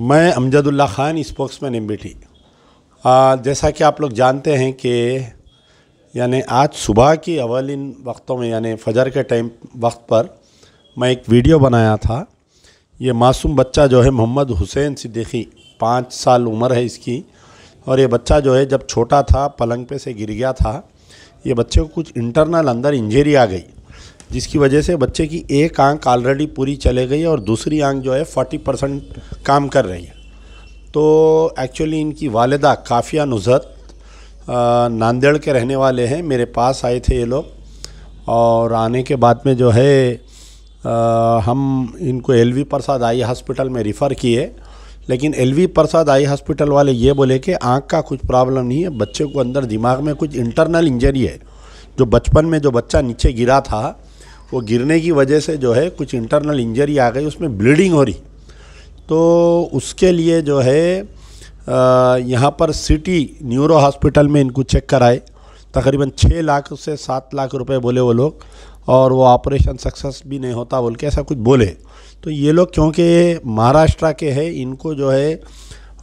मैं Amjadullah Khan spokesman M B जैसा कि आप लोग जानते हैं कि यानी आज सुबह की अवलिन वक्तों में यानी फ़जर के टाइम वक्त पर मैं एक वीडियो बनाया था ये मासूम बच्चा जो है मोहम्मद हुसैन सिद्दीकी पाँच साल उम्र है इसकी और ये बच्चा जो है जब छोटा था पलंग पे से गिर गया था ये बच्चे को कुछ इंटरनल अंदर इंजरी आ गई जिसकी वजह से बच्चे की एक आंख ऑलरेडी पूरी चले गई और दूसरी आंख जो है फोर्टी परसेंट काम कर रही है तो एक्चुअली इनकी वालदा काफिया नुजरत नांदेड़ के रहने वाले हैं मेरे पास आए थे ये लोग और आने के बाद में जो है आ, हम इनको एलवी प्रसाद आई हॉस्पिटल में रिफ़र किए लेकिन एलवी प्रसाद आई हॉस्पिटल वाले ये बोले कि आँख का कुछ प्रॉब्लम नहीं है बच्चे को अंदर दिमाग में कुछ इंटरनल इंजरी है जो बचपन में जो बच्चा नीचे गिरा था वो गिरने की वजह से जो है कुछ इंटरनल इंजरी आ गई उसमें ब्लीडिंग हो रही तो उसके लिए जो है यहाँ पर सिटी न्यूरो हॉस्पिटल में इनको चेक कराए तकरीबन छः लाख से सात लाख रुपए बोले वो लोग और वो ऑपरेशन सक्सेस भी नहीं होता बोल के ऐसा कुछ बोले तो ये लोग क्योंकि महाराष्ट्र के हैं इनको जो है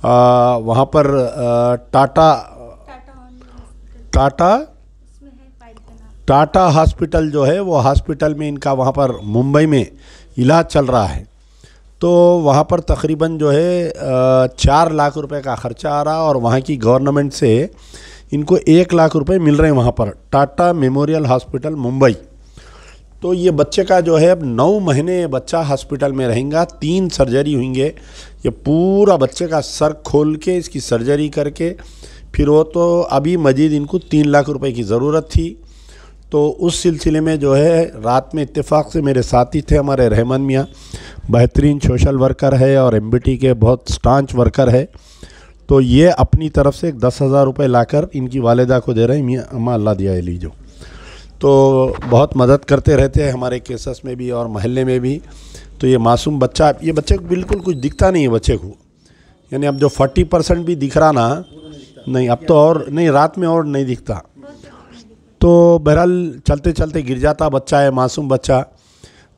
वहाँ पर आ, टाटा टाटा टाटा हॉस्पिटल जो है वो हॉस्पिटल में इनका वहाँ पर मुंबई में इलाज चल रहा है तो वहाँ पर तकरीबन जो है चार लाख रुपए का ख़र्चा आ रहा और वहाँ की गवर्नमेंट से इनको एक लाख रुपए मिल रहे हैं वहाँ पर टाटा मेमोरियल हॉस्पिटल मुंबई तो ये बच्चे का जो है अब नौ महीने बच्चा हॉस्पिटल में रहेगा तीन सर्जरी होंगे ये पूरा बच्चे का सर खोल के इसकी सर्जरी करके फिर वो तो अभी मजीद इनको तीन लाख रुपए की ज़रूरत थी तो उस सिलसिले में जो है रात में इत्तेफाक से मेरे साथी थे हमारे रहमान मियाँ बेहतरीन सोशल वर्कर है और एम के बहुत स्टांच वर्कर है तो ये अपनी तरफ से दस हज़ार रुपये लाकर इनकी वालदा को दे रहे हैं मियाँ अम्मा अल्लाह दिया लीजो तो बहुत मदद करते रहते हैं हमारे केसेस में भी और महल्ले में भी तो ये मासूम बच्चा ये बच्चे को बिल्कुल कुछ दिखता नहीं है बच्चे को यानी अब जो फोर्टी परसेंट भी दिख रहा ना नहीं अब तो और नहीं रात में और नहीं दिखता तो बहरहाल चलते चलते गिर जाता बच्चा है मासूम बच्चा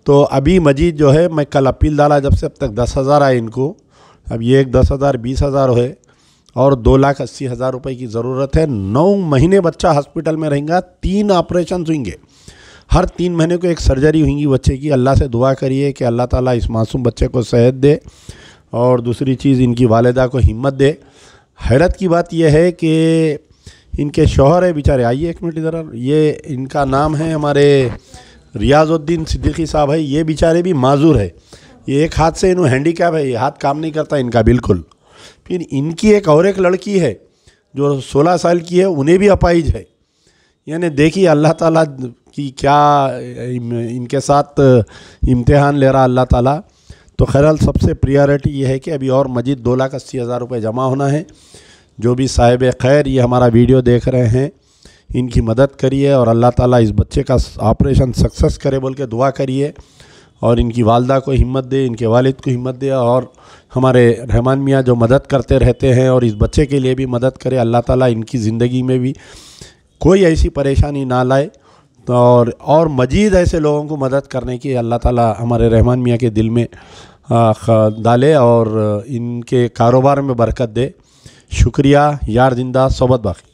तो अभी मजीद जो है मैं कल अपील डाला जब से अब तक दस हज़ार आए इनको अब ये एक दस हज़ार बीस हज़ार है और दो लाख अस्सी हज़ार रुपये की ज़रूरत है नौ महीने बच्चा हॉस्पिटल में रहेगा तीन ऑपरेशन होंगे हर तीन महीने को एक सर्जरी होंगी बच्चे की अल्लाह से दुआ करिए कि अल्लाह ताला इस मासूम बच्चे को सेहत दे और दूसरी चीज़ इनकी वालदा को हिम्मत दे हैरत की बात यह है कि इनके शोहर है बेचारे आइए एक मिनट इधर ये इनका नाम है हमारे रियाजुद्दीन सिद्दीकी साहब है ये बेचारे भी माजूर है ये एक हाथ से इन्हों हैंडीकैप है ये हाथ काम नहीं करता इनका बिल्कुल फिर इनकी एक और एक लड़की है जो सोलह साल की है उन्हें भी अपाइज है यानी देखिए अल्लाह ताला की क्या इनके साथ इम्तिहान ले रहा अल्लाह ताला तो खैर सबसे प्रियॉरिटी ये है कि अभी और मजीद दो लाख अस्सी हज़ार रुपये जमा होना है जो भी साहिब खैर ये हमारा वीडियो देख रहे हैं इनकी मदद करिए और अल्लाह ताला इस बच्चे का ऑपरेशन सक्सेस करे बोल के दुआ करिए और इनकी वालदा को हिम्मत दे इनके वालिद को हिम्मत दे और हमारे रहमान मियाँ जो मदद करते रहते हैं और इस बच्चे के लिए भी मदद करे अल्लाह ताला इनकी ज़िंदगी में भी कोई ऐसी परेशानी ना लाए तो और और मज़ीद ऐसे लोगों को मदद करने की अल्लाह ताला हमारे रहमान मियाँ के दिल में डाले और इनके कारोबार में बरकत दे शुक्रिया यार जिंदा सोबत बाकी